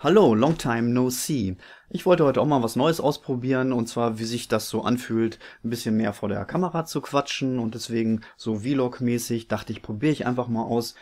Hallo, long time no see. Ich wollte heute auch mal was Neues ausprobieren und zwar, wie sich das so anfühlt, ein bisschen mehr vor der Kamera zu quatschen und deswegen so Vlog-mäßig dachte ich, probiere ich einfach mal aus,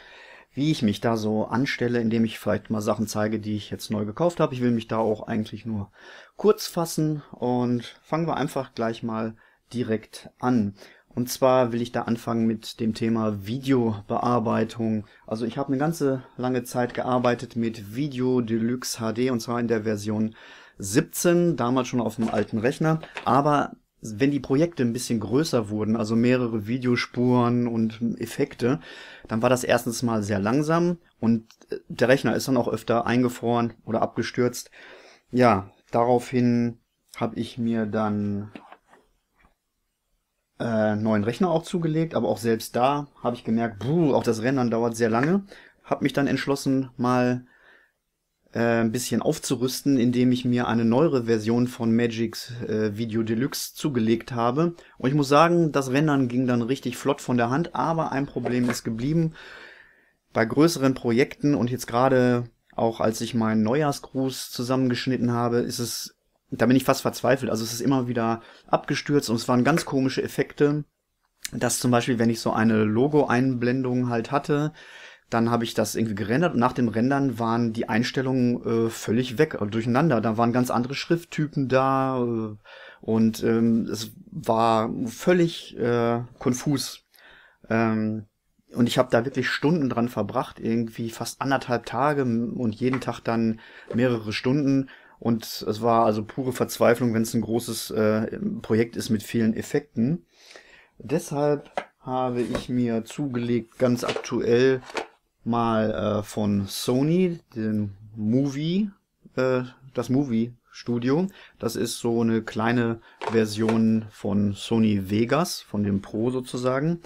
wie ich mich da so anstelle, indem ich vielleicht mal Sachen zeige, die ich jetzt neu gekauft habe. Ich will mich da auch eigentlich nur kurz fassen und fangen wir einfach gleich mal direkt an. Und zwar will ich da anfangen mit dem Thema Videobearbeitung. Also ich habe eine ganze lange Zeit gearbeitet mit Video Deluxe HD und zwar in der Version 17, damals schon auf dem alten Rechner. Aber wenn die Projekte ein bisschen größer wurden, also mehrere Videospuren und Effekte, dann war das erstens mal sehr langsam und der Rechner ist dann auch öfter eingefroren oder abgestürzt. Ja, daraufhin habe ich mir dann äh, neuen Rechner auch zugelegt, aber auch selbst da habe ich gemerkt, buh, auch das Rendern dauert sehr lange. Habe mich dann entschlossen, mal äh, ein bisschen aufzurüsten, indem ich mir eine neuere Version von Magic's äh, Video Deluxe zugelegt habe. Und ich muss sagen, das Rendern ging dann richtig flott von der Hand, aber ein Problem ist geblieben. Bei größeren Projekten und jetzt gerade auch als ich meinen Neujahrsgruß zusammengeschnitten habe, ist es da bin ich fast verzweifelt. Also es ist immer wieder abgestürzt und es waren ganz komische Effekte, dass zum Beispiel, wenn ich so eine Logo-Einblendung halt hatte, dann habe ich das irgendwie gerendert und nach dem Rendern waren die Einstellungen äh, völlig weg, äh, durcheinander. Da waren ganz andere Schrifttypen da äh, und ähm, es war völlig äh, konfus. Ähm, und ich habe da wirklich Stunden dran verbracht, irgendwie fast anderthalb Tage und jeden Tag dann mehrere Stunden und es war also pure Verzweiflung, wenn es ein großes äh, Projekt ist mit vielen Effekten. Deshalb habe ich mir zugelegt, ganz aktuell mal äh, von Sony, den Movie, äh, das Movie Studio. Das ist so eine kleine Version von Sony Vegas, von dem Pro sozusagen.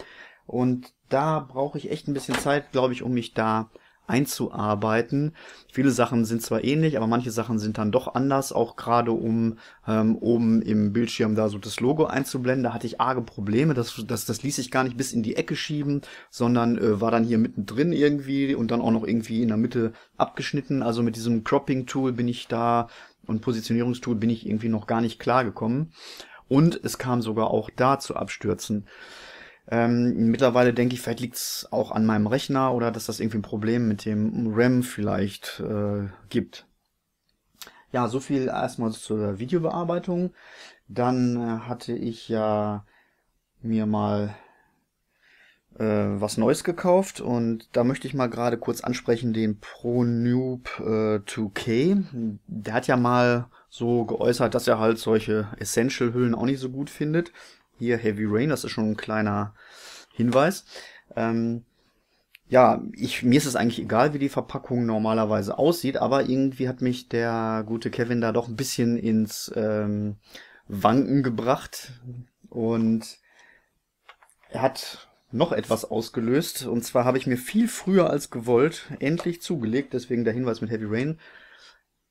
Und da brauche ich echt ein bisschen Zeit, glaube ich, um mich da einzuarbeiten. Viele Sachen sind zwar ähnlich, aber manche Sachen sind dann doch anders, auch gerade um ähm, oben im Bildschirm da so das Logo einzublenden. Da hatte ich arge Probleme, das, das, das ließ ich gar nicht bis in die Ecke schieben, sondern äh, war dann hier mittendrin irgendwie und dann auch noch irgendwie in der Mitte abgeschnitten. Also mit diesem Cropping-Tool bin ich da und Positionierungstool bin ich irgendwie noch gar nicht klargekommen. Und es kam sogar auch da zu Abstürzen. Ähm, mittlerweile denke ich, vielleicht liegt es auch an meinem Rechner oder dass das irgendwie ein Problem mit dem RAM vielleicht äh, gibt. Ja, so viel erstmal zur Videobearbeitung. Dann äh, hatte ich ja mir mal äh, was Neues gekauft und da möchte ich mal gerade kurz ansprechen den ProNoob äh, 2K. Der hat ja mal so geäußert, dass er halt solche Essential-Hüllen auch nicht so gut findet hier Heavy Rain, das ist schon ein kleiner Hinweis. Ähm, ja, ich, mir ist es eigentlich egal, wie die Verpackung normalerweise aussieht, aber irgendwie hat mich der gute Kevin da doch ein bisschen ins ähm, Wanken gebracht und er hat noch etwas ausgelöst. Und zwar habe ich mir viel früher als gewollt endlich zugelegt, deswegen der Hinweis mit Heavy Rain,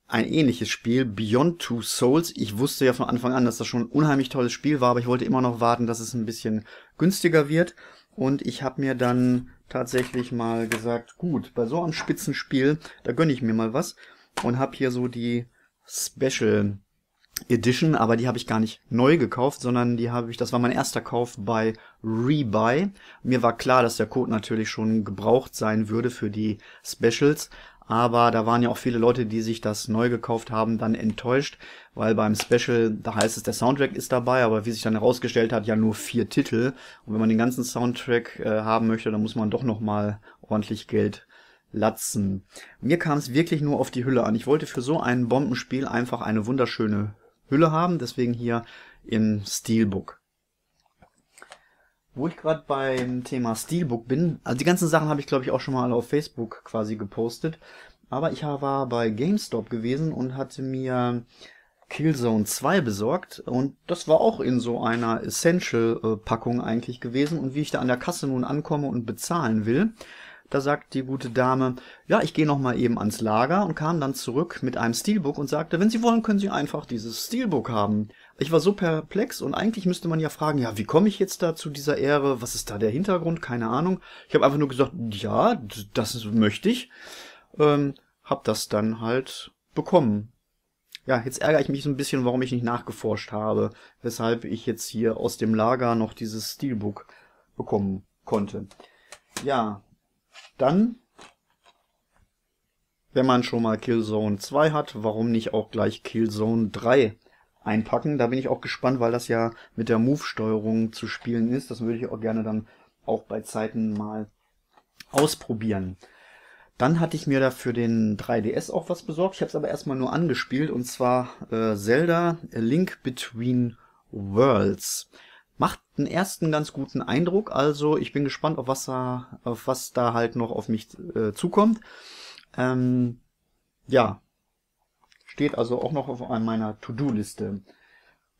ein ähnliches Spiel, Beyond Two Souls. Ich wusste ja von Anfang an, dass das schon ein unheimlich tolles Spiel war, aber ich wollte immer noch warten, dass es ein bisschen günstiger wird. Und ich habe mir dann tatsächlich mal gesagt, gut, bei so einem Spitzenspiel, da gönne ich mir mal was. Und habe hier so die Special Edition, aber die habe ich gar nicht neu gekauft, sondern die habe ich, das war mein erster Kauf bei Rebuy. Mir war klar, dass der Code natürlich schon gebraucht sein würde für die Specials, aber da waren ja auch viele Leute, die sich das neu gekauft haben, dann enttäuscht, weil beim Special, da heißt es, der Soundtrack ist dabei, aber wie sich dann herausgestellt hat, ja nur vier Titel. Und wenn man den ganzen Soundtrack äh, haben möchte, dann muss man doch nochmal ordentlich Geld latzen. Mir kam es wirklich nur auf die Hülle an. Ich wollte für so ein Bombenspiel einfach eine wunderschöne Hülle haben, deswegen hier im Steelbook. Wo ich gerade beim Thema Steelbook bin, also die ganzen Sachen habe ich glaube ich auch schon mal auf Facebook quasi gepostet, aber ich war bei GameStop gewesen und hatte mir Killzone 2 besorgt und das war auch in so einer Essential-Packung eigentlich gewesen und wie ich da an der Kasse nun ankomme und bezahlen will, da sagt die gute Dame, ja, ich gehe nochmal eben ans Lager und kam dann zurück mit einem Steelbook und sagte, wenn Sie wollen, können Sie einfach dieses Steelbook haben. Ich war so perplex und eigentlich müsste man ja fragen, ja, wie komme ich jetzt da zu dieser Ehre? Was ist da der Hintergrund? Keine Ahnung. Ich habe einfach nur gesagt, ja, das möchte ich. Ähm, hab das dann halt bekommen. Ja, jetzt ärgere ich mich so ein bisschen, warum ich nicht nachgeforscht habe, weshalb ich jetzt hier aus dem Lager noch dieses Steelbook bekommen konnte. Ja, dann, wenn man schon mal Killzone 2 hat, warum nicht auch gleich Killzone 3? einpacken. Da bin ich auch gespannt, weil das ja mit der Move-Steuerung zu spielen ist. Das würde ich auch gerne dann auch bei Zeiten mal ausprobieren. Dann hatte ich mir dafür den 3DS auch was besorgt. Ich habe es aber erstmal nur angespielt und zwar äh, Zelda A Link Between Worlds. Macht einen ersten ganz guten Eindruck, also ich bin gespannt, auf was da, auf was da halt noch auf mich äh, zukommt. Ähm, ja, steht also auch noch auf meiner To-Do-Liste.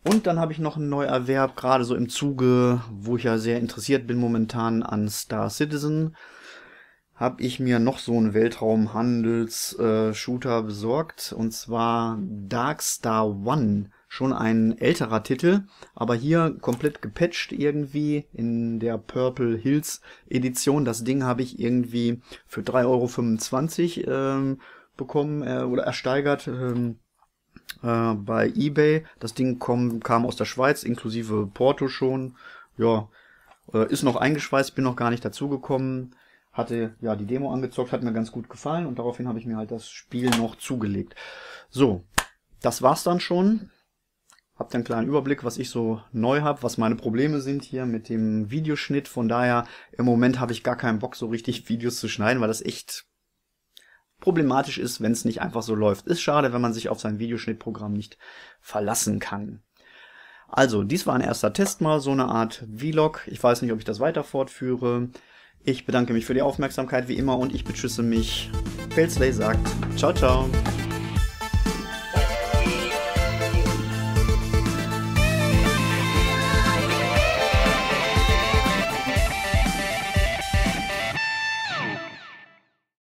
Und dann habe ich noch einen Neuerwerb, gerade so im Zuge, wo ich ja sehr interessiert bin momentan an Star Citizen, habe ich mir noch so einen Weltraumhandels-Shooter äh, besorgt, und zwar Dark Star One. Schon ein älterer Titel, aber hier komplett gepatcht irgendwie in der Purple Hills Edition. Das Ding habe ich irgendwie für 3,25 Euro ähm, bekommen äh, oder ersteigert ähm, äh, bei eBay. Das Ding komm, kam aus der Schweiz, inklusive Porto schon. Ja, äh, ist noch eingeschweißt, bin noch gar nicht dazugekommen. Hatte ja die Demo angezockt, hat mir ganz gut gefallen und daraufhin habe ich mir halt das Spiel noch zugelegt. So, das war's dann schon. Habt einen kleinen Überblick, was ich so neu habe, was meine Probleme sind hier mit dem Videoschnitt. Von daher, im Moment habe ich gar keinen Bock, so richtig Videos zu schneiden, weil das echt problematisch ist, wenn es nicht einfach so läuft. Ist schade, wenn man sich auf sein Videoschnittprogramm nicht verlassen kann. Also, dies war ein erster Test mal, so eine Art Vlog. Ich weiß nicht, ob ich das weiter fortführe. Ich bedanke mich für die Aufmerksamkeit wie immer und ich beschüsse mich. Pelsley sagt, ciao, ciao.